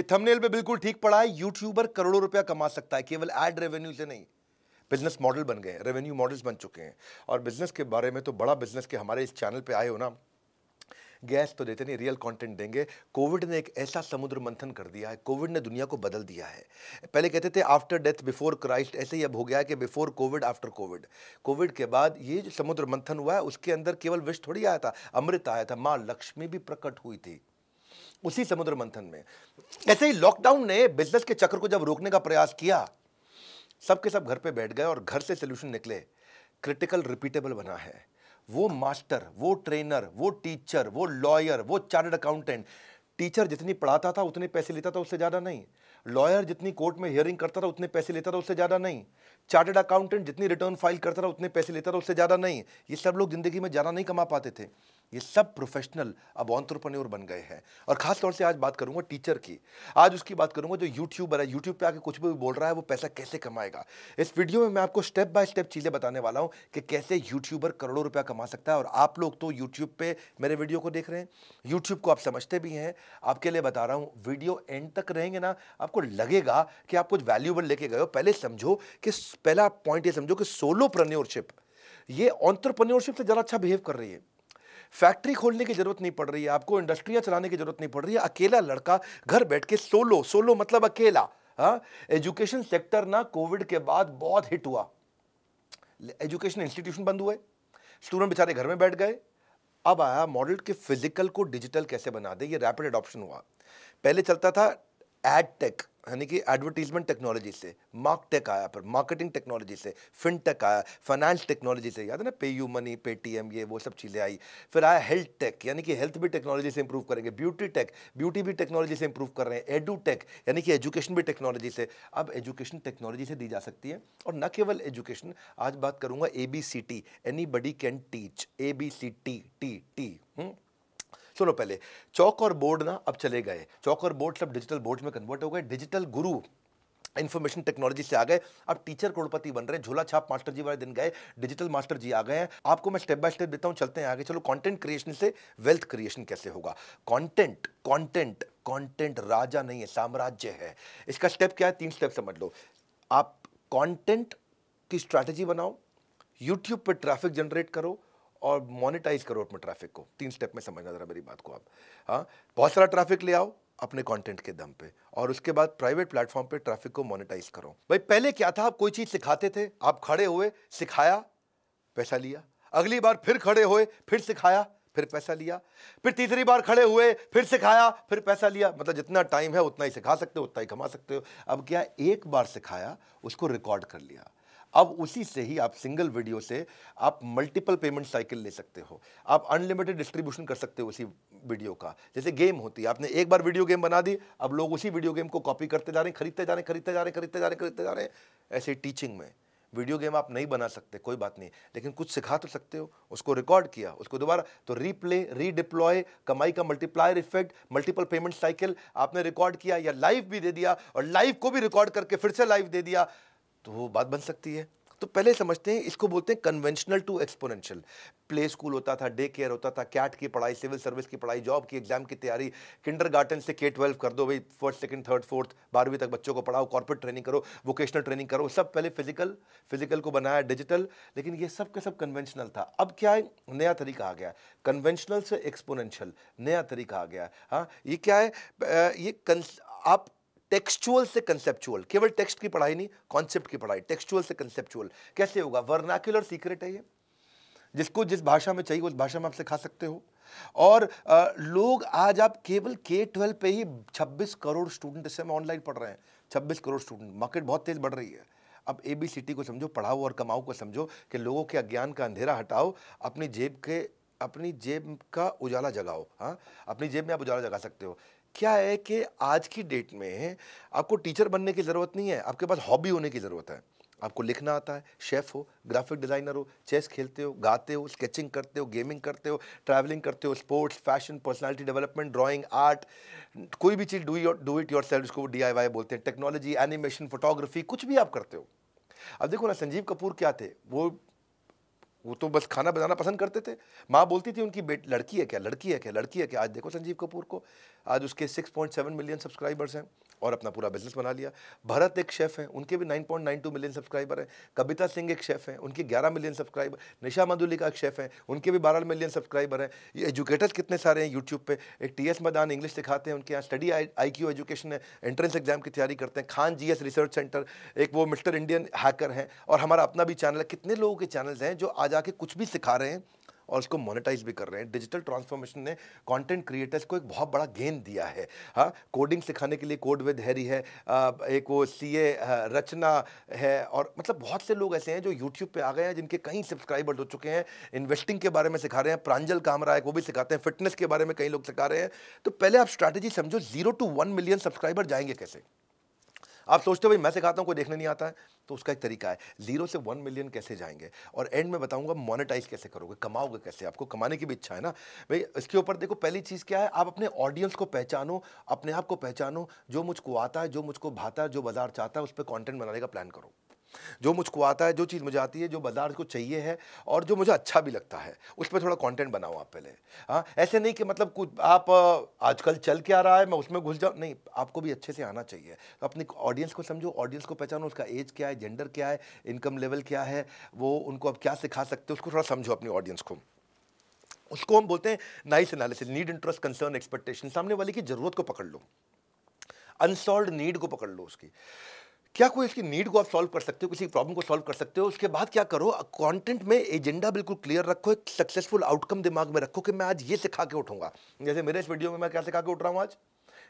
ये थंबनेल पे बिल्कुल ठीक पड़ा है यूट्यूबर करोड़ों रुपया कमा सकता है केवल एड रेवेन्यू से नहीं बिजनेस मॉडल बन गए रेवेन्यू मॉडल्स बन चुके हैं और बिजनेस के बारे में तो बड़ा बिजनेस के हमारे इस चैनल पे आए हो ना गैस तो देते नहीं रियल कंटेंट देंगे कोविड ने एक ऐसा समुद्र मंथन कर दिया है कोविड ने दुनिया को बदल दिया है पहले कहते थे आफ्टर डेथ बिफोर क्राइस्ट ऐसे ही अब हो गया है कि before covid after covid covid के बाद ये जो समुद्र मंथन हुआ है उसके अंदर केवल विष थोड़ी आया था अमृत आया था माँ लक्ष्मी भी प्रकट हुई थी उसी समुद्र मंथन में ऐसे ही लॉकडाउन ने बिजनेस के चक्र को जब रोकने का प्रयास किया सब के सब घर पे बैठ गए और घर से सोल्यूशन निकले क्रिटिकल रिपीटेबल बना है वो मास्टर वो ट्रेनर वो टीचर वो लॉयर वो चार्टर्ड अकाउंटेंट टीचर जितनी पढ़ाता था उतने पैसे लेता था उससे ज़्यादा नहीं लॉयर जितनी कोर्ट में हियरिंग करता था उतने पैसे लेता था उससे ज़्यादा नहीं चार्टर्ड अकाउंटेंट जितनी रिटर्न फाइल करता था उतने पैसे लेता था उससे ज़्यादा नहीं ये सब लोग ज़िंदगी में ज़्यादा नहीं कमा पाते थे ये सब प्रोफेशनल अब ऑन्ट्रप्रन्योर बन गए हैं और खास तौर से आज बात करूंगा टीचर की आज उसकी बात करूंगा जो यूट्यूबर है यूट्यूब पे आके कुछ भी बोल रहा है वो पैसा कैसे कमाएगा इस वीडियो में मैं आपको स्टेप बाय स्टेप चीज़ें बताने वाला हूँ कि कैसे यूट्यूबर करोड़ों रुपया कमा सकता है और आप लोग तो यूट्यूब पर मेरे वीडियो को देख रहे हैं यूट्यूब को आप समझते भी हैं आपके लिए बता रहा हूँ वीडियो एंड तक रहेंगे ना आपको लगेगा कि आप कुछ वैल्यूबल लेके गए हो पहले समझो कि पहला पॉइंट ये समझो कि सोलो प्रन्योरशिप ये ऑन्ट्रप्रन्योरशिप से ज़्यादा अच्छा बिहेव कर रही है फैक्ट्री खोलने की जरूरत नहीं पड़ रही है आपको इंडस्ट्रियां चलाने की जरूरत नहीं पड़ रही है अकेला लड़का घर बैठ के सोलो सोलो मतलब अकेला हाँ एजुकेशन सेक्टर ना कोविड के बाद बहुत हिट हुआ एजुकेशन इंस्टीट्यूशन बंद हुए स्टूडेंट बेचारे घर में बैठ गए अब आया मॉडल के फिजिकल को डिजिटल कैसे बना दे ये रैपिड अडॉप्शन हुआ पहले चलता था एड टेक यानी कि एडवर्टीजमेंट टेक्नोलॉजी से मार्क टेक आया पर मार्केटिंग टेक्नोलॉजी से फिन टेक आया फाइनेंस टेक्नोलॉजी से याद है ना पे यू मनी पेटीएम ये वो सब चीज़ें आई फिर आया हेल्थ टेक यानी कि हेल्थ भी टेक्नोलॉजी से इंप्रूव करेंगे ब्यूटी टेक ब्यूटी भी टेक्नोलॉजी से इंप्रूव कर रहे हैं एडू टेक यानी कि एजुकेशन भी टेक्नोलॉजी से अब एजुकेशन टेक्नोलॉजी से दी जा सकती है और न केवल एजुकेशन आज बात करूँगा A B C T anybody can teach A B C T T T सुनो पहले चौक और बोर्ड ना अब चले गए चौक और बोर्ड सब डिजिटल बोर्ड में कन्वर्ट हो गए डिजिटल गुरु इन्फॉर्मेशन टेक्नोलॉजी से आ गए अब टीचर करोड़पति बन रहे हैं झोला छाप मास्टर जी वाले दिन गए डिजिटल मास्टर जी आ गए हैं आपको मैं स्टेप बाय स्टेप देता हूं चलते हैं आगे चलो कंटेंट क्रिएशन से वेल्थ क्रिएशन कैसे होगा कंटेंट कंटेंट कंटेंट राजा नहीं है साम्राज्य है इसका स्टेप क्या है तीन स्टेप समझ लो आप कंटेंट की स्ट्रैटेजी बनाओ यूट्यूब पर ट्रैफिक जनरेट करो और मोनिटाइज करो अपने ट्रैफिक को तीन स्टेप में समझना ज़रा मेरी बात को आप हाँ बहुत सारा ट्रैफिक ले आओ अपने कंटेंट के दम पे और उसके बाद प्राइवेट प्लेटफॉर्म पे ट्रैफिक को मोनिटाइज करो भाई पहले क्या था आप कोई चीज़ सिखाते थे आप खड़े हुए सिखाया पैसा लिया अगली बार फिर खड़े हुए फिर सिखाया फिर पैसा लिया फिर तीसरी बार खड़े हुए फिर सिखाया फिर पैसा लिया मतलब जितना टाइम है उतना ही सिखा सकते हो उतना ही कमा सकते हो अब क्या एक बार सिखाया उसको रिकॉर्ड कर लिया अब उसी से ही आप सिंगल वीडियो से आप मल्टीपल पेमेंट साइकिल ले सकते हो आप अनलिमिटेड डिस्ट्रीब्यूशन कर सकते हो उसी वीडियो का जैसे गेम होती है आपने एक बार वीडियो गेम बना दी अब लोग उसी वीडियो गेम को कॉपी करते जा रहे हैं खरीदते जा रहे हैं खरीदते जा रहे हैं खरीदते जा रहे हैं खरीदते जा रहे हैं ऐसे टीचिंग में वीडियो गेम आप नहीं बना सकते कोई बात नहीं लेकिन कुछ सिखा तो सकते हो उसको रिकॉर्ड किया उसको दोबारा तो रीप्ले रीडिप्लॉय कमाई का multiplier effect multiple payment cycle आपने रिकॉर्ड किया या लाइव भी दे दिया और लाइव को भी रिकॉर्ड करके फिर से लाइव दे दिया तो वो बात बन सकती है तो पहले समझते हैं इसको बोलते हैं conventional to exponential play school होता था डे केयर होता था कैट की पढ़ाई सिविल सर्विस की पढ़ाई जॉब की एग्जाम की तैयारी किंडर से के ट्वेल्व कर दो भाई फर्स्ट सेकंड थर्ड फोर्थ बारहवीं तक बच्चों को पढ़ाओ कॉर्पोरेट ट्रेनिंग करो वोकेशनल ट्रेनिंग करो सब पहले फिजिकल फिजिकल को बनाया डिजिटल लेकिन ये सब के सब कन्वेंशनल था अब क्या है नया तरीका आ गया कन्वेंशनल से एक्सपोनेंशियल नया तरीका आ गया हाँ ये क्या है ये आप टेक्सचुअल से कंसेप्चुअल केवल टेक्स्ट की पढ़ाई नहीं कॉन्सेप्ट की पढ़ाई टेक्सचुअल से कंसेप्चुअल कैसे होगा वर्नाक्यूलर सीक्रेट है ये जिसको जिस भाषा में चाहिए उस भाषा में आप सिखा सकते हो और आ, लोग आज आप केवल के ट्वेल्व पे ही 26 करोड़ स्टूडेंट इस समय ऑनलाइन पढ़ रहे हैं 26 करोड़ स्टूडेंट मार्केट बहुत तेज़ बढ़ रही है अब ए बी सी टी को समझो पढ़ाओ और कमाओ को समझो कि लोगों के अज्ञान का अंधेरा हटाओ अपनी जेब के अपनी जेब का उजाला जगाओ हाँ अपनी जेब में आप उजाला जगा सकते हो क्या है कि आज की डेट में आपको टीचर बनने की ज़रूरत नहीं है आपके पास हॉबी होने की ज़रूरत है आपको लिखना आता है शेफ़ हो ग्राफिक डिज़ाइनर हो चेस खेलते हो गाते हो स्केचिंग करते हो गेमिंग करते हो ट्रैवलिंग करते हो sports fashion personality development drawing art कोई भी चीज़ do your do it yourself जिसको डी बोलते हैं टेक्नोलॉजी एनिमेशन फोटोग्राफी कुछ भी आप करते हो अब देखो ना संजीव कपूर क्या थे वो वो तो बस खाना बनाना पसंद करते थे माँ बोलती थी उनकी बेट लड़की है क्या लड़की है क्या लड़की है क्या आज देखो संजीव कपूर को आज उसके six point seven million subscribers हैं और अपना पूरा बिजनेस बना लिया भरत एक शेफ़ है उनके भी 9.92 मिलियन सब्सक्राइबर हैं कविता सिंह एक शेफ़ हैं उनके 11 मिलियन सब्सक्राइबर निशा मधुलिका एक शेफ़ है उनके भी 12 मिलियन सब्सक्राइबर हैं ये एजुकेटर्स कितने सारे हैं यूट्यूब पर एक टी एस मैदान इंग्लिश सिखाते हैं उनके यहाँ स्टडी आई क्यू एजुकेशन है एंट्रेंस एग्जाम की तैयारी करते हैं Khan G S research centre एक वो मिस्टर इंडियन हैकर हैं और हमारा अपना भी चैनल है कितने लोगों के चैनल्स हैं जो आज आके कुछ भी सिखा रहे हैं और उसको मोनेटाइज भी कर रहे हैं डिजिटल ट्रांसफॉर्मेशन ने कंटेंट क्रिएटर्स को एक बहुत बड़ा गेन दिया है हाँ कोडिंग सिखाने के लिए कोड विद हैरी है एक वो सी ए रचना है और मतलब बहुत से लोग ऐसे हैं जो यूट्यूब पर आ गए हैं जिनके कई सब्सक्राइबर्स हो चुके हैं इन्वेस्टिंग के बारे में सिखा रहे हैं प्रांजल कामरा है वो भी सिखाते हैं फिटनेस के बारे में कई लोग सिखा रहे हैं तो पहले आप स्ट्रैटेजी समझो zero to one million subscriber जाएंगे कैसे आप सोचते हो भाई मैं सिखाता हूँ कोई देखने नहीं आता है तो उसका एक तरीका है जीरो से वन मिलियन कैसे जाएंगे और एंड में बताऊँगा मोनिटाइज कैसे करोगे कमाओगे कैसे आपको कमाने की भी इच्छा है ना भाई इसके ऊपर देखो पहली चीज़ क्या है आप अपने ऑडियंस को पहचानो अपने आप को पहचानो जो मुझको आता है जो मुझको भाता है जो बाजार चाहता है उस पर कॉन्टेंट बनाने का प्लान करो जो मुझको आता है जो चीज़ मुझे आती है जो बाजार को चाहिए है और जो मुझे अच्छा भी लगता है उस पर थोड़ा कॉन्टेंट बनाओ आप पहले हाँ ऐसे नहीं कि मतलब कुछ आप आजकल चल के आ रहा है मैं उसमें घुस जाऊँ नहीं आपको भी अच्छे से आना चाहिए तो अपनी ऑडियंस को समझो ऑडियंस को पहचानो उसका एज क्या है जेंडर क्या है इनकम लेवल क्या है वो उनको आप क्या सिखा सकते हो उसको थोड़ा समझो अपनी ऑडियंस को उसको हम बोलते हैं nice analysis need interest concern expectation सामने वाले की जरूरत को पकड़ लो अनसॉल्व नीड को पकड़ लो उसकी क्या कोई इसकी नीड को आप सॉल्व कर सकते हो किसी प्रॉब्लम को सॉल्व कर सकते हो उसके बाद क्या करो कंटेंट में एजेंडा बिल्कुल क्लियर रखो एक सक्सेसफुल आउटकम दिमाग में रखो कि मैं आज ये सिखा के उठूंगा जैसे मेरे इस वीडियो में मैं क्या सिखा के उठ रहा हूँ आज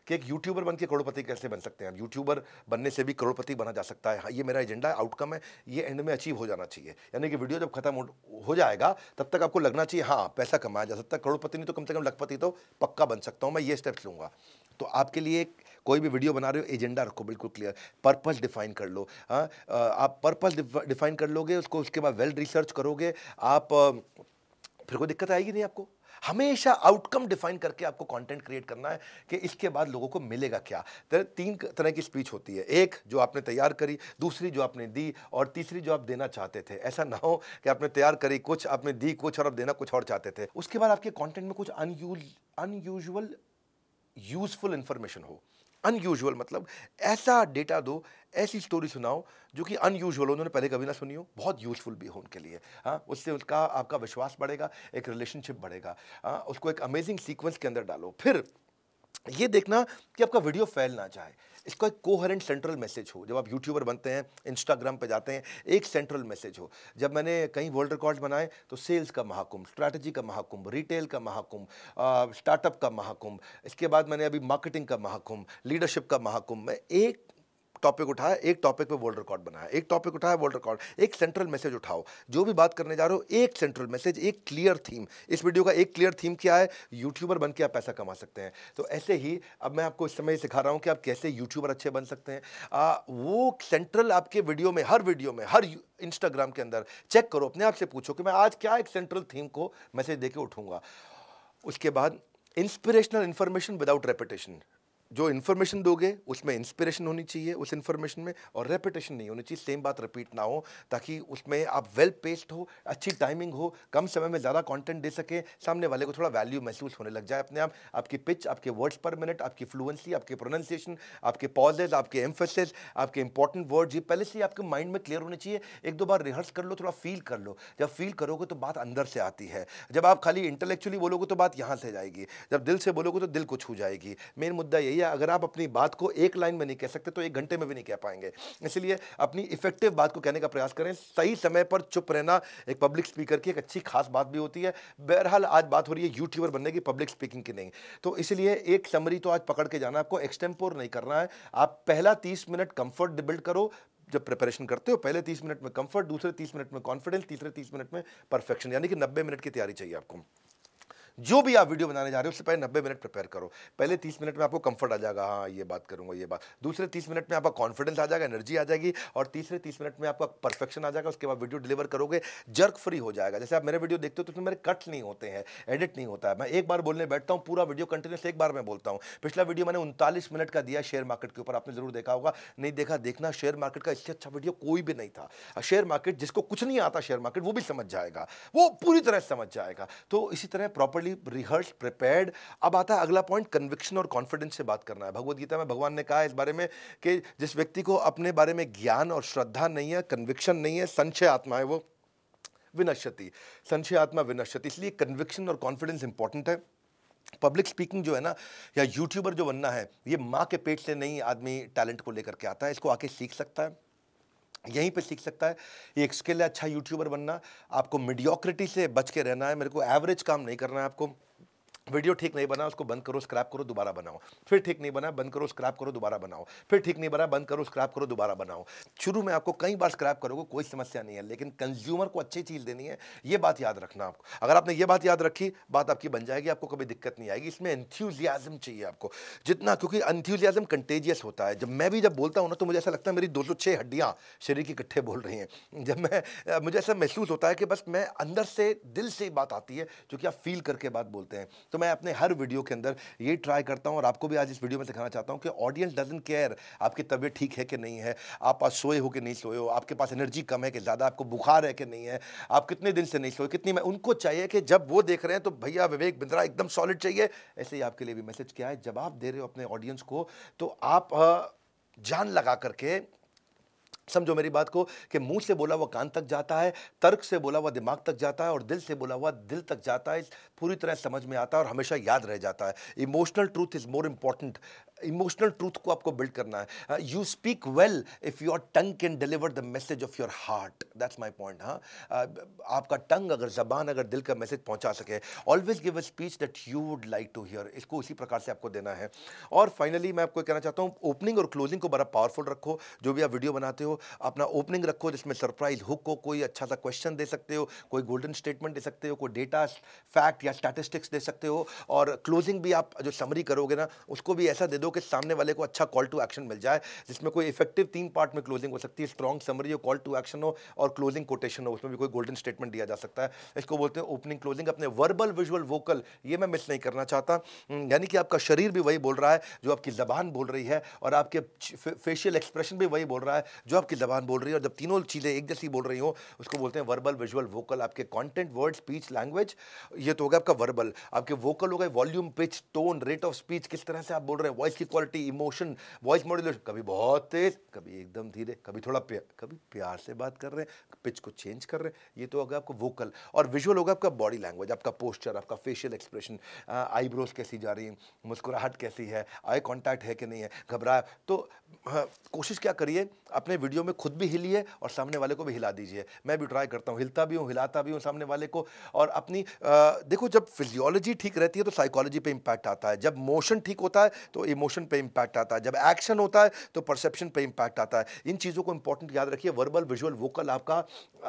कि एक यूट्यूबर बन के करोड़पति कैसे बन सकते हैं यूट्यूबर बनने से भी करोड़पति बना जा सकता है हाँ ये मेरा एजेंडा आउटकम है ये एंड में अचीव हो जाना चाहिए यानी कि वीडियो जब खत्म हो जाएगा तब तक आपको लगना चाहिए हाँ पैसा कमाया जा सकता है करोड़पति नहीं तो कम से कम लखपति तो पक्का बन सकता हूँ मैं ये स्टेप्स लूँगा तो आपके लिए एक कोई भी वीडियो बना रहे हो एजेंडा रखो बिल्कुल क्लियर पर्पस डिफाइन कर लो हाँ आप पर्पस डिफाइन कर लोगे उसको उसके बाद वेल रिसर्च करोगे आप फिर कोई दिक्कत आएगी नहीं आपको हमेशा आउटकम डिफाइन करके आपको कंटेंट क्रिएट करना है कि इसके बाद लोगों को मिलेगा क्या तर, तो तीन तरह की स्पीच होती है एक जो आपने तैयार करी दूसरी जो आपने दी और तीसरी जो आप देना चाहते थे ऐसा ना हो कि आपने तैयार करी कुछ आपने दी कुछ और आप देना कुछ और चाहते थे उसके बाद आपके कॉन्टेंट में कुछ अनयूज अनयूजल यूजफुल इंफॉर्मेशन हो अनयूजल मतलब ऐसा डेटा दो ऐसी स्टोरी सुनाओ जो कि अनयूजल हो उन्होंने पहले कभी ना सुनी हो बहुत यूज़फुल भी हो उनके लिए हाँ उससे उसका आपका विश्वास बढ़ेगा एक रिलेशनशिप बढ़ेगा हाँ उसको एक अमेजिंग सीक्वेंस के अंदर डालो फिर ये देखना कि आपका वीडियो फैल ना जाए इसका एक कोहरेंट सेंट्रल मैसेज हो जब आप यूट्यूबर बनते हैं इंस्टाग्राम पे जाते हैं एक सेंट्रल मैसेज हो जब मैंने कहीं वर्ल्ड रिकॉर्ड बनाए तो सेल्स का महाकुंभ स्ट्रैटेजी का महाकुंभ रिटेल का महाकुंभ स्टार्टअप का महाकुंभ इसके बाद मैंने अभी मार्केटिंग का महाकुंभ लीडरशिप का महाकुंभ मैं एक टॉपिक उठाया एक टॉपिक पे वर्ल्ड रिकॉर्ड बनाया एक टॉपिक उठाया वर्ल्ड रिकॉर्ड एक सेंट्रल मैसेज उठाओ जो भी बात करने जा रहे हो एक सेंट्रल मैसेज एक क्लियर थीम इस वीडियो का एक क्लियर थीम क्या है यूट्यूबर बन के आप पैसा कमा सकते हैं तो ऐसे ही अब मैं आपको इस समय सिखा रहा हूँ कि आप कैसे यूट्यूबर अच्छे बन सकते हैं आ, वो सेंट्रल आपके वीडियो में हर वीडियो में हर इंस्टाग्राम के अंदर चेक करो अपने आप से पूछो कि मैं आज क्या एक सेंट्रल थीम को मैसेज दे उठूंगा उसके बाद इंस्पिरेशनल इन्फॉर्मेशन विदाउट रेपिटेशन जो इन्फॉर्मेशन दोगे उसमें इंस्पिरेशन होनी चाहिए उस इन्फॉर्मेशन में और रेपिटेशन नहीं होनी चाहिए सेम बात रिपीट ना हो ताकि उसमें आप वेल पेस्ड हो अच्छी टाइमिंग हो कम समय में ज़्यादा कंटेंट दे सकें सामने वाले को थोड़ा वैल्यू महसूस होने लग जाए अपने आप आपकी पिच आपके वर्ड्स पर मिनट आपकी फ्लुएंसी आपके प्रोनाउंसिएशन आपके पॉजेज आपके एम्फेसिस आपके इंपॉर्टेंट वर्ड ये पहले से आपके माइंड में क्लियर होने चाहिए एक दो बार रिहर्स कर लो थोड़ा फील कर लो जब फील करोगे तो बात अंदर से आती है जब आप खाली इंटेलेक्चुअली बोलोगे तो बात यहाँ से जाएगी जब दिल से बोलोगे तो दिल को छू जाएगी मेन मुद्दा यही भैया अगर आप अपनी बात को एक लाइन में नहीं कह सकते तो एक घंटे में भी नहीं कह पाएंगे इसलिए अपनी इफेक्टिव बात को कहने का प्रयास करें सही समय पर चुप रहना एक पब्लिक स्पीकर की एक अच्छी खास बात भी होती है बहरहाल आज बात हो रही है यूट्यूबर बनने की पब्लिक स्पीकिंग की नहीं तो इसलिए एक समरी तो आज पकड़ के जाना आपको एक्सटेम्पोर नहीं करना है आप पहला तीस मिनट कंफर्ट बिल्ड करो जब प्रिपरेशन करते हो पहले तीस मिनट में कंफर्ट दूसरे तीस मिनट में कॉन्फिडेंस तीसरे तीस मिनट में परफेक्शन यानी कि नब्बे मिनट की तैयारी चाहिए आपको जो भी आप वीडियो बनाने जा रहे हो उससे पहले नब्बे मिनट प्रिपेयर करो पहले तीस मिनट में आपको कंफर्ट आ जाएगा हाँ ये बात करूंगा ये बात दूसरे तीस मिनट में आपका कॉन्फिडेंस आ जाएगा एनर्जी आ जाएगी और तीसरे तीस मिनट में आपका परफेक्शन आ जाएगा उसके बाद वीडियो डिलीवर करोगे जर्क फ्री हो जाएगा जैसे आप मेरे वीडियो देखते हो तो उसमें मेरे कट नहीं होते हैं एडिट नहीं होता है मैं एक बार बोलने बैठता हूँ पूरा वीडियो कंटिन्यूस एक बार मैं बोलता हूँ पिछला वीडियो मैंने उनतालीस मिनट का दिया शेयर मार्केट के ऊपर आपने जरूर देखा होगा नहीं देखा देखना शेयर मार्केट का इससे अच्छा वीडियो कोई भी नहीं था शेयर मार्केट जिसको कुछ नहीं आता शेयर मार्केट वो भी समझ जाएगा वो पूरी तरह समझ जाएगा तो इसी तरह प्रॉपरली प्रॉपरली रिहर्स प्रिपेयर्ड अब आता है अगला पॉइंट कन्विक्शन और कॉन्फिडेंस से बात करना है भगवत गीता में भगवान ने कहा इस बारे में कि जिस व्यक्ति को अपने बारे में ज्ञान और श्रद्धा नहीं है कन्विक्शन नहीं है संशय आत्मा है वो विनश्यति संशय आत्मा विनश्यति इसलिए कन्विक्शन और कॉन्फिडेंस इंपॉर्टेंट है पब्लिक स्पीकिंग जो है ना या यूट्यूबर जो बनना है ये माँ के पेट से नहीं आदमी टैलेंट को लेकर के आता है इसको आके सीख सकता है यहीं पे सीख सकता है ये एक स्किल है अच्छा यूट्यूबर बनना आपको मीडियोक्रिटी से बच के रहना है मेरे को एवरेज काम नहीं करना है आपको वीडियो ठीक नहीं बना उसको बंद करो स्क्रैप करो दोबारा बनाओ फिर ठीक नहीं बना बंद करो स्क्रैप करो दोबारा बनाओ फिर ठीक नहीं बना बंद करो स्क्रैप करो दोबारा बनाओ शुरू में आपको कई बार स्क्रैप करोगे कोई समस्या नहीं है लेकिन कंज्यूमर को अच्छी चीज़ देनी है ये बात याद रखना आपको अगर आपने ये बात याद रखी बात आपकी बन जाएगी आपको कभी दिक्कत नहीं आएगी इसमें एंथ्यूजियाज़म चाहिए आपको जितना क्योंकि एंथ्यूजियाज़म कंटेजियस होता है जब मैं भी जब बोलता हूँ ना तो मुझे ऐसा लगता है मेरी दो सौ छः हड्डियाँ शरीर की इकट्ठे बोल रही हैं जब मैं मुझे ऐसा महसूस होता है कि बस मैं अंदर से दिल से बात आती है क्योंकि आप फील करके बात बोलते हैं तो मैं अपने हर वीडियो के अंदर ये ट्राई करता हूँ और आपको भी आज इस वीडियो में सिखाना चाहता हूँ कि ऑडियंस डजेंट केयर आपकी तबीयत ठीक है कि नहीं है आप पास सोए हो कि नहीं सोए हो आपके पास एनर्जी कम है कि ज़्यादा आपको बुखार है कि नहीं है आप कितने दिन से नहीं सोए कितनी मैं उनको चाहिए कि जब वो देख रहे हैं तो भैया विवेक बिंद्रा एकदम सॉलिड चाहिए ऐसे ही आपके लिए भी मैसेज क्या है जब आप दे रहे हो अपने ऑडियंस को तो आप जान लगा करके समझो मेरी बात को कि मुंह से बोला हुआ कान तक जाता है तर्क से बोला हुआ दिमाग तक जाता है और दिल से बोला हुआ दिल तक जाता है पूरी तरह समझ में आता है और हमेशा याद रह जाता है emotional truth is more important emotional truth को आपको बिल्ड करना है you speak well if your tongue can deliver the message of your heart that's my point हाँ आपका टंग अगर जबान अगर दिल का मैसेज पहुंचा सके always give a speech that you would like to hear इसको उसी प्रकार से आपको देना है और फाइनली मैं आपको कहना चाहता हूँ ओपनिंग और क्लोजिंग को बड़ा पावरफुल रखो जो भी आप वीडियो बनाते हो अपना ओपनिंग रखो जिसमें सरप्राइज हुक हो कोई अच्छा सा क्वेश्चन दे सकते हो कोई गोल्डन स्टेटमेंट दे सकते हो कोई डेटा फैक्ट या स्टैटिस्टिक्स दे सकते हो और क्लोजिंग भी आप जो समरी करोगे ना उसको भी ऐसा दे दो हो कि सामने वाले को अच्छा कॉल टू एक्शन मिल जाए जिसमें कोई इफेक्टिव तीन पार्ट में क्लोजिंग हो सकती है स्ट्रॉन्ग समरी हो कॉल टू एक्शन हो और क्लोजिंग कोटेशन हो उसमें भी कोई गोल्डन स्टेटमेंट दिया जा सकता है इसको बोलते हैं ओपनिंग क्लोजिंग अपने वर्बल विजुअल वोकल ये मैं मिस नहीं करना चाहता हम्म, यानी कि आपका शरीर भी वही बोल रहा है जो आपकी ज़बान बोल रही है और आपके फेशियल एक्सप्रेशन भी वही बोल रहा है जो आपकी ज़बान बोल रही है और जब तीनों चीज़ें एक जैसी बोल रही हो उसको बोलते हैं वर्बल विजुअल वोकल आपके कॉन्टेंट वर्ड स्पीच लैंग्वेज ये तो हो गया आपका वर्बल आपके वोकल हो गए volume pitch tone rate of speech किस तरह से आप बोल रहे हैं वॉइस की क्वालिटी इमोशन वॉइस मॉड्यूलेशन कभी बहुत तेज कभी एकदम धीरे कभी थोड़ा प्यार कभी प्यार से बात कर रहे हैं पिच को चेंज कर रहे हैं ये तो होगा आपको वोकल और विजुअल होगा आपका बॉडी लैंग्वेज आपका पोस्चर आपका फेशियल एक्सप्रेशन आईब्रोज कैसी जा रही है मुस्कुराहट कैसी है आई कॉन्टैक्ट है कि नहीं है घबराया तो कोशिश क्या करिए अपने वीडियो में खुद भी हिलिए और सामने वाले को भी हिला दीजिए मैं भी ट्राई करता हूँ हिलता भी हूँ हिलाता भी हूँ सामने वाले को और अपनी देखो जब फिजियोलॉजी ठीक रहती है तो साइकोलॉजी पे इम्पैक्ट आता है जब मोशन ठीक होता है तो इमोशन इमोशन पे इम्पैक्ट आता है जब एक्शन होता है तो परसेप्शन पे इम्पैक्ट आता है इन चीज़ों को इंपॉर्टेंट याद रखिए वर्बल विजुअल वोकल आपका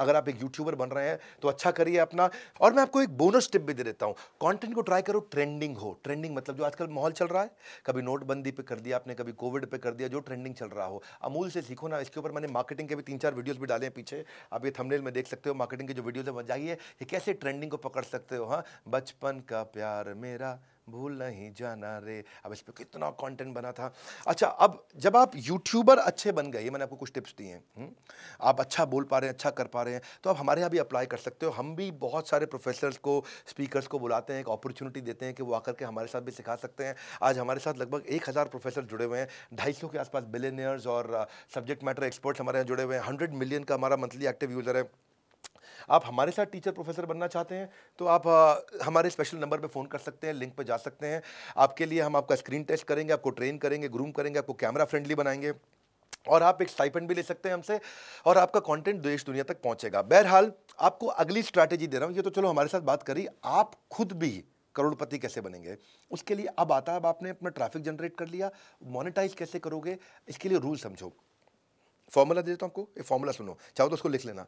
अगर आप एक यूट्यूबर बन रहे हैं तो अच्छा करिए अपना और मैं आपको एक बोनस टिप भी दे देता हूँ कॉन्टेंट को ट्राई करो ट्रेंडिंग हो ट्रेंडिंग मतलब जो आजकल माहौल चल रहा है कभी नोटबंदी पर कर दिया आपने कभी कोविड पर कर दिया जो ट्रेंडिंग चल रहा हो अमूल से सीखो ना इसके ऊपर मैंने मार्केटिंग के भी तीन चार वीडियोज़ भी डाले हैं पीछे आप ये थंबनेल में देख सकते हो मार्केटिंग के जो वीडियोज है वह जाइए कैसे ट्रेंडिंग को पकड़ सकते हो हाँ बचपन का प्यार मेरा भूल नहीं जाना रे अब इस पर कितना कंटेंट बना था अच्छा अब जब आप यूट्यूबर अच्छे बन गए मैंने आपको कुछ टिप्स दिए हैं हम्म, आप अच्छा बोल पा रहे हैं अच्छा कर पा रहे हैं तो आप हमारे यहाँ भी अप्लाई कर सकते हो हम भी बहुत सारे प्रोफेसर्स को स्पीकर्स को बुलाते हैं एक अपॉर्चुनिटी देते हैं कि वो आकर के हमारे साथ भी सिखा सकते हैं आज हमारे साथ लगभग एक हज़ार प्रोफेसर जुड़े हुए हैं ढाई सौ के आसपास बिलेनियर्स और सब्जेक्ट मैटर एक्सपर्ट्स हमारे यहाँ जुड़े हुए हैं हंड्रेड मिलियन का हमारा मंथली एक्टिव यूज़र है आप हमारे साथ टीचर प्रोफेसर बनना चाहते हैं तो आप हमारे स्पेशल नंबर पर फ़ोन कर सकते हैं लिंक पर जा सकते हैं आपके लिए हम आपका स्क्रीन टेस्ट करेंगे आपको ट्रेन करेंगे ग्रूम करेंगे आपको कैमरा फ्रेंडली बनाएंगे और आप एक स्टाइपेंड भी ले सकते हैं हमसे और आपका कंटेंट देश दुनिया तक पहुंचेगा बहरहाल आपको अगली स्ट्रैटेजी दे रहा हूं ये तो चलो हमारे साथ बात करी आप खुद भी करोड़पति कैसे बनेंगे उसके लिए अब आता है अब आपने अपना ट्रैफिक जनरेट कर लिया मोनेटाइज कैसे करोगे इसके लिए रूल समझो फॉर्मूला दे देता हूँ आपको एक फॉर्मूला सुनो चाहो तो उसको लिख लेना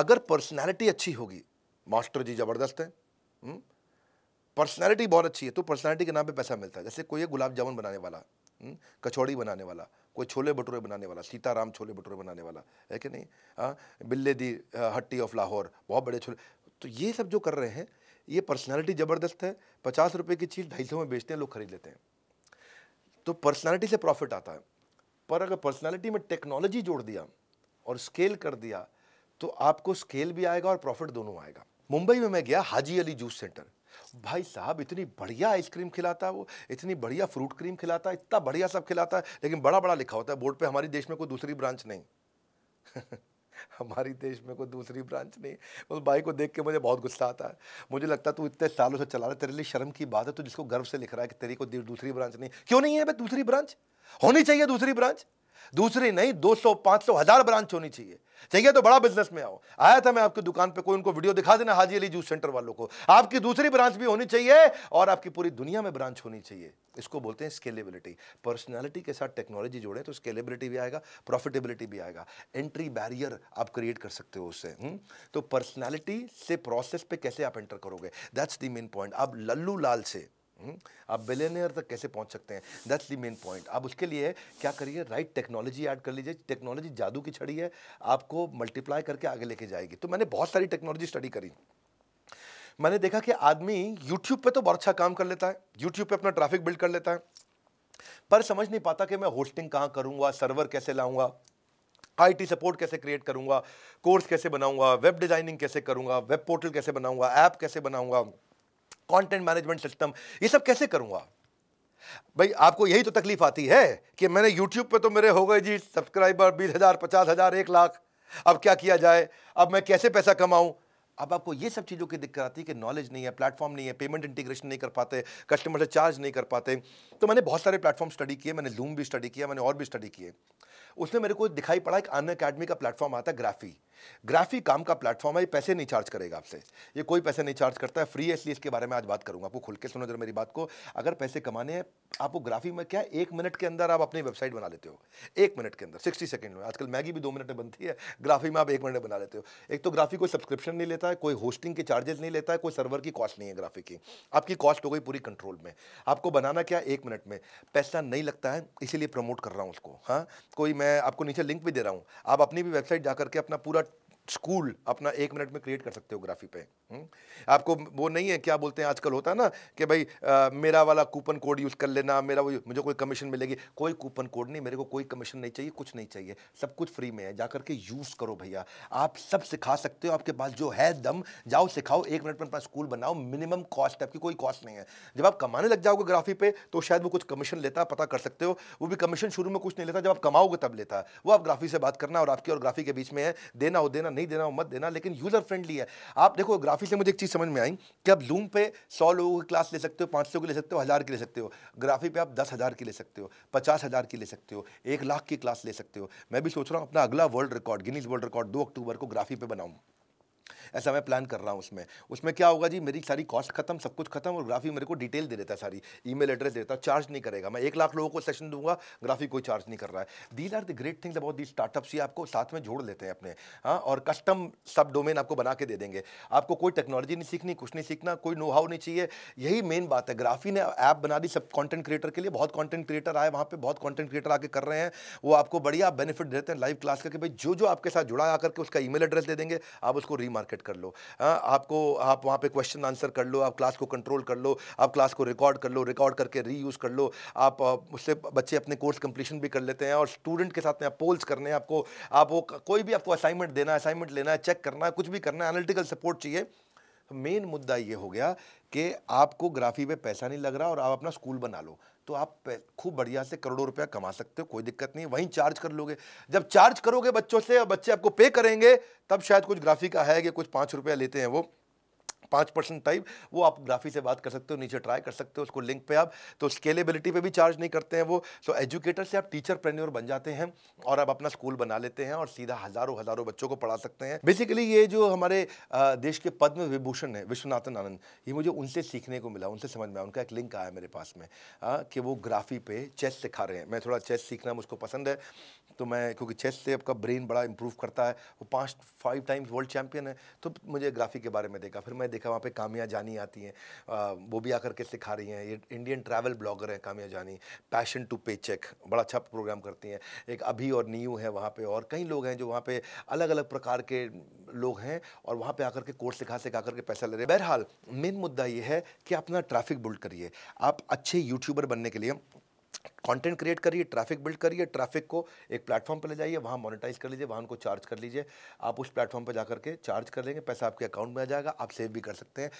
अगर पर्सनैलिटी अच्छी होगी मास्टर जी ज़बरदस्त हैं पर्सनैलिटी हम्म, बहुत अच्छी है तो पर्सनैलिटी के नाम पे पैसा मिलता है जैसे कोई गुलाब जामुन बनाने वाला हम्म, कचौड़ी बनाने वाला कोई छोले भटूरे बनाने वाला सीताराम छोले भटूरे बनाने वाला है कि नहीं हाँ, बिल्ले दी हट्टी ऑफ लाहौर बहुत बड़े छोले तो ये सब जो कर रहे हैं ये पर्सनैलिटी ज़बरदस्त है पचास रुपये की चीज़ ढाई सौ में बेचते हैं लोग खरीद लेते हैं तो पर्सनैलिटी से प्रॉफिट आता है पर अगर पर्सनैलिटी में टेक्नोलॉजी जोड़ दिया और स्केल कर दिया तो आपको स्केल भी आएगा और प्रॉफिट दोनों आएगा मुंबई में मैं गया हाजी अली जूस सेंटर भाई साहब इतनी बढ़िया आइसक्रीम खिलाता है वो इतनी बढ़िया फ्रूट क्रीम खिलाता है इतना बढ़िया सब खिलाता है लेकिन बड़ा बड़ा लिखा होता है बोर्ड पे हमारे देश में कोई दूसरी ब्रांच नहीं हमारी देश में कोई दूसरी ब्रांच नहीं उस भाई को देख के मुझे बहुत गुस्सा आता है मुझे लगता है तू इतने सालों से चला रहा है तेरे लिए शर्म की बात है तो जिसको गर्व से लिख रहा है कि तेरी को दूसरी ब्रांच नहीं क्यों नहीं है भाई दूसरी ब्रांच होनी चाहिए दूसरी ब्रांच दूसरी नहीं 200 500 हजार ब्रांच होनी चाहिए चाहिए तो बड़ा बिजनेस में आओ आया था मैं आपकी दुकान पे कोई उनको वीडियो दिखा देना हाजी अली जूस सेंटर वालों को आपकी दूसरी ब्रांच भी होनी चाहिए और आपकी पूरी दुनिया में ब्रांच होनी चाहिए इसको बोलते हैं स्केलेबिलिटी पर्सनैलिटी के साथ टेक्नोलॉजी जोड़े तो स्केलेबिलिटी भी आएगा प्रॉफिटेबिलिटी भी आएगा एंट्री बैरियर आप क्रिएट कर सकते हो उससे हम्म? तो पर्सनैलिटी से प्रोसेस पे कैसे आप एंटर करोगे दैट्स द मेन पॉइंट आप लल्लू लाल से हम्म, आप बिलेनियर तक कैसे पहुंच सकते हैं दैट्स दी मेन पॉइंट आप उसके लिए क्या करिए राइट टेक्नोलॉजी ऐड कर लीजिए टेक्नोलॉजी जादू की छड़ी है आपको मल्टीप्लाई करके आगे लेके जाएगी तो मैंने बहुत सारी टेक्नोलॉजी स्टडी करी मैंने देखा कि आदमी यूट्यूब पे तो बहुत अच्छा काम कर लेता है यूट्यूब पे अपना ट्रैफिक बिल्ड कर लेता है पर समझ नहीं पाता कि मैं होस्टिंग कहाँ करूँगा सर्वर कैसे लाऊंगा आईटी सपोर्ट कैसे क्रिएट करूंगा कोर्स कैसे बनाऊंगा वेब डिज़ाइनिंग कैसे करूंगा वेब पोर्टल कैसे बनाऊंगा ऐप कैसे बनाऊंगा कंटेंट मैनेजमेंट सिस्टम ये सब कैसे करूंगा भाई आपको यही तो तकलीफ आती है कि मैंने यूट्यूब पे तो मेरे हो गए जी सब्सक्राइबर बीस हज़ार पचास हज़ार एक लाख अब क्या किया जाए अब मैं कैसे पैसा कमाऊं अब आपको ये सब चीज़ों की दिक्कत आती है कि नॉलेज नहीं है प्लेटफॉर्म नहीं है पेमेंट इंटीग्रेशन नहीं कर पाते कस्टमर से चार्ज नहीं कर पाते तो मैंने बहुत सारे प्लेटफॉर्म स्टडी किए मैंने जूम भी स्टडी किया मैंने और भी स्टडी किए उसमें मेरे को दिखाई पड़ा एक अन अकेडमी का प्लेटफॉर्म आता है ग्राफी ग्राफी काम का प्लेटफॉर्म है ये पैसे नहीं चार्ज करेगा आपसे ये कोई पैसे नहीं चार्ज करता है फ्री है इसलिए इसके बारे में आज बात करूंगा आपको खुल के सुनो जरा मेरी बात को अगर पैसे कमाने हैं आपको ग्राफी में क्या एक मिनट के अंदर आप अपनी वेबसाइट बना लेते हो एक मिनट के अंदर सिक्सटी सेकेंड में आजकल मैगी भी दो मिनट में बनती है ग्राफी में आप एक मिनट में बना लेते हो एक तो ग्राफी कोई सब्सक्रिप्शन नहीं लेता है कोई होस्टिंग के चार्जेस नहीं लेता है कोई सर्वर की कॉस्ट नहीं है ग्राफी की आपकी कॉस्ट हो गई पूरी कंट्रोल में आपको बनाना क्या एक मिनट में पैसा नहीं लगता है इसीलिए प्रमोट कर रहा हूँ उसको हाँ कोई मैं आपको नीचे लिंक भी दे रहा हूँ आप अपनी भी वेबसाइट जा करके अपना पूरा स्कूल अपना एक मिनट में क्रिएट कर सकते हो ग्राफी पे हम्म? आपको वो नहीं है क्या बोलते हैं आजकल होता है ना कि भाई आ, मेरा वाला कूपन कोड यूज़ कर लेना मेरा वो मुझे कोई कमीशन मिलेगी कोई कूपन कोड नहीं मेरे को कोई कमीशन नहीं चाहिए कुछ नहीं चाहिए सब कुछ फ्री में है जा करके यूज़ करो भैया आप सब सिखा सकते हो आपके पास जो है दम जाओ सिखाओ एक मिनट में अपना स्कूल बनाओ मिनिमम कॉस्ट आपकी कोई कॉस्ट नहीं है जब आप कमाने लग जाओगे ग्राफी पे तो शायद वो कुछ कमीशन लेता पता कर सकते हो वो भी कमीशन शुरू में कुछ नहीं लेता जब आप कमाओगे तब लेता वो आप ग्राफी से बात करना और आपकी और ग्राफी के बीच में है देना हो देना नहीं देना हो मत देना लेकिन यूज़र फ्रेंडली है आप देखो ग्राफी से मुझे एक चीज़ समझ में आई कि आप लूम पे सौ लोगों की क्लास ले सकते हो पाँच सौ की ले सकते हो हज़ार की ले सकते हो ग्राफी पे आप दस हज़ार की ले सकते हो पचास हज़ार की ले सकते हो एक लाख की क्लास ले सकते हो मैं भी सोच रहा हूँ अपना अगला world record Guinness world record दो अक्टूबर को ग्राफी पे बनाऊँ ऐसा मैं प्लान कर रहा हूँ उसमें उसमें क्या होगा जी मेरी सारी कॉस्ट खत्म सब कुछ खत्म और ग्राफी मेरे को डिटेल दे देता है सारी ई एड्रेस देता है चार्ज नहीं करेगा मैं एक लाख लोगों को सेशन दूंगा ग्राफी कोई चार्ज नहीं कर रहा है these are the great things about the startups ये आपको साथ में जोड़ लेते हैं अपने हाँ और कस्टम सब डोमेन आपको बना के दे देंगे आपको कोई टेक्नोलॉजी नहीं सीखनी कुछ नहीं सीखना कोई नो हाउ नहीं चाहिए यही मेन बात है ग्राफी ने ऐप बना दी सब कंटेंट क्रिएटर के लिए बहुत कंटेंट क्रिएटर आए वहाँ पे बहुत कंटेंट क्रिएटर आके कर रहे हैं वो आपको बढ़िया बेनिफिट देते हैं लाइव क्लास करके भाई जो जो आपके साथ जुड़ा आकर के उसका ई एड्रेस दे देंगे आप उसको रीमार्केट सेट कर लो आ, हाँ, आपको आप वहाँ पे क्वेश्चन आंसर कर लो आप क्लास को कंट्रोल कर लो आप क्लास को रिकॉर्ड कर लो रिकॉर्ड करके रीयूज़ कर लो आप उससे बच्चे अपने कोर्स कंप्लीशन भी कर लेते हैं और स्टूडेंट के साथ में आप पोल्स करने हैं आपको आप वो कोई भी आपको असाइनमेंट देना है असाइनमेंट लेना है चेक करना है कुछ भी करना है एनालिटिकल सपोर्ट चाहिए मेन तो मुद्दा ये हो गया कि आपको ग्राफी पे पैसा नहीं लग रहा और आप अपना स्कूल बना लो तो आप खूब बढ़िया से करोड़ों रुपया कमा सकते हो कोई दिक्कत नहीं वहीं चार्ज कर लोगे जब चार्ज करोगे बच्चों से बच्चे आपको पे करेंगे तब शायद कुछ ग्राफिक है कि कुछ पाँच रुपया लेते हैं वो पाँच परसेंट टाइप वो आप ग्राफी से बात कर सकते हो नीचे ट्राई कर सकते हो उसको लिंक पे आप तो स्केलेबिलिटी पे भी चार्ज नहीं करते हैं वो सो एजुकेटर से आप टीचर प्रेन्योर बन जाते हैं और आप अपना स्कूल बना लेते हैं और सीधा हज़ारों हज़ारों बच्चों को पढ़ा सकते हैं बेसिकली ये जो हमारे देश के पद्म विभूषण है विश्वनाथन आनंद ये मुझे उनसे सीखने को मिला उनसे समझ में आया उनका एक लिंक आया मेरे पास में कि वो ग्राफी पे चेस सिखा रहे हैं मैं थोड़ा चेस सीखना मुझको पसंद है तो मैं क्योंकि चेस से आपका ब्रेन बड़ा इंप्रूव करता है वो पाँच फाइव टाइम्स वर्ल्ड चैम्पियन है तो मुझे ग्राफिक के बारे में देखा फिर मैं देखा वहाँ पर कामिया जानी आती हैं वो भी आकर के सिखा रही हैं ये इंडियन ट्रैवल ब्लॉगर हैं कामिया जानी पैशन टू पे चेक बड़ा अच्छा प्रोग्राम करती हैं एक अभी और न्यू है वहाँ पर और कई लोग हैं जो वहाँ पर अलग अलग प्रकार के लोग हैं और वहाँ पर आकर के कोर्स सिखा सिखा करके पैसा ले रहे हैं बहरहाल मेन मुद्दा ये है कि अपना ट्रैफिक बुल्ड करिए आप अच्छे यूट्यूबर बनने के लिए कंटेंट क्रिएट करिए ट्रैफिक बिल्ड करिए ट्रैफिक को एक प्लेटफॉर्म पर ले जाइए वहाँ मोनेटाइज कर लीजिए वहाँ उनको चार्ज कर लीजिए आप उस प्लेटफॉर्म पर जाकर के चार्ज कर लेंगे पैसा आपके अकाउंट में आ जाएगा आप सेव भी कर सकते हैं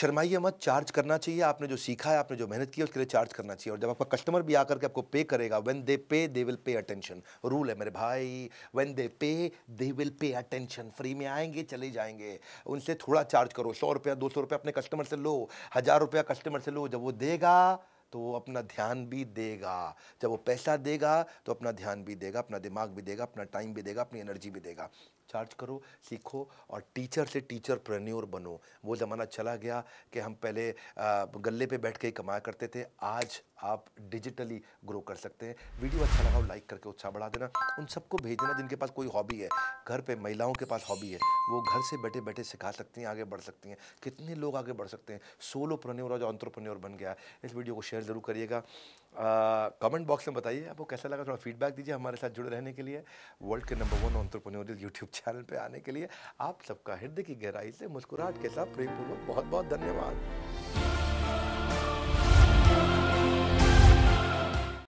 शर्माइए मत चार्ज करना चाहिए आपने जो सीखा है आपने जो मेहनत की है उसके लिए चार्ज करना चाहिए और जब आपका कस्टमर भी आकर के आपको पे करेगा when they pay they will pay attention rule है मेरे भाई when they pay they will pay attention free में आएंगे चले जाएंगे उनसे थोड़ा चार्ज करो सौ रुपया दो सौ रुपया अपने कस्टमर से लो हज़ार रुपया कस्टमर से लो जब वो देगा तो वो अपना ध्यान भी देगा जब वो पैसा देगा तो अपना ध्यान भी देगा अपना दिमाग भी देगा अपना टाइम भी देगा अपनी एनर्जी भी देगा चार्ज करो सीखो और टीचर से टीचर प्रन्योर बनो वो ज़माना चला गया कि हम पहले गले पे बैठ के ही कमाया करते थे आज आप डिजिटली ग्रो कर सकते हैं वीडियो अच्छा लगा हो लाइक करके उत्साह बढ़ा देना उन सबको भेज देना जिनके पास कोई हॉबी है घर पे महिलाओं के पास हॉबी है वो घर से बैठे बैठे सिखा सकती हैं आगे बढ़ सकती हैं कितने लोग आगे बढ़ सकते हैं सोलो प्रन्योर और ऑन्ट्रप्रन्योर बन गया इस वीडियो को शेयर ज़रूर करिएगा कमेंट बॉक्स में बताइए आपको कैसा लगा थोड़ा फीडबैक दीजिए हमारे साथ जुड़े रहने के लिए वर्ल्ड के number one entrepreneurial YouTube channel पर आने के लिए आप सबका हृदय की गहराई से मुस्कुराहट के साथ प्रेमपूर्वक बहुत बहुत धन्यवाद